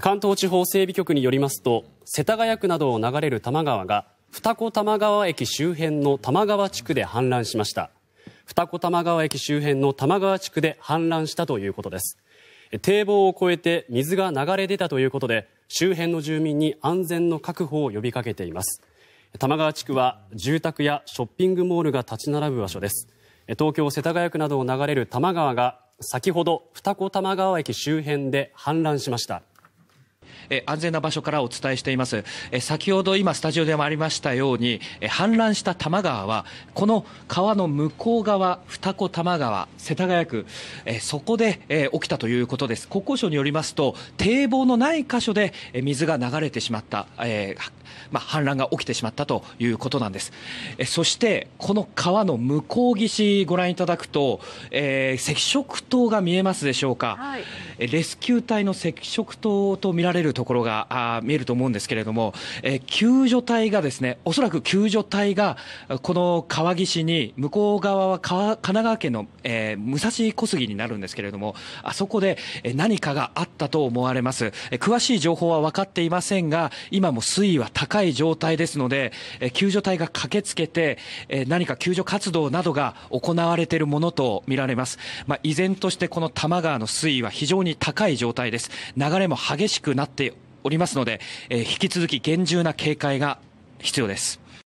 関東地方整備局によりますと世田谷区などを流れる多摩川が二子玉川駅周辺の多摩川地区で氾濫しました二子玉川駅周辺の多摩川地区で氾濫したということです堤防を越えて水が流れ出たということで周辺の住民に安全の確保を呼びかけています多摩川地区は住宅やショッピングモールが立ち並ぶ場所です東京・世田谷区などを流れる多摩川が先ほど二子玉川駅周辺で氾濫しましたえ安全な場所からお伝えしています、え先ほど今スタジオでもありましたように、え氾濫した多摩川はこの川の向こう側二子玉川世田谷区、えそこで、え起きたということです国交省によりますと堤防のない箇所で、え水が流れてしまった、えー、まあ、氾濫が起きてしまったということなんです、えそしてこの川の向こう岸ご覧いただくと、えー、赤色灯が見えますでしょうか、はいレスキュー隊の赤色灯と見られるところが見えると思うんですけれども、え救助隊がですねおそらく救助隊がこの川岸に向こう側は神奈川県の、えー、武蔵小杉になるんですけれどもあそこで何かがあったと思われます、え詳しい情報は分かっていませんが今も水位は高い状態ですので、え救助隊が駆けつけて、え何か救助活動などが行われているものとみられます、まあ、依然としてこの多摩川の水位は非常に高い状態です。流れも激しくなっておりますので、引き続き厳重な警戒が必要です。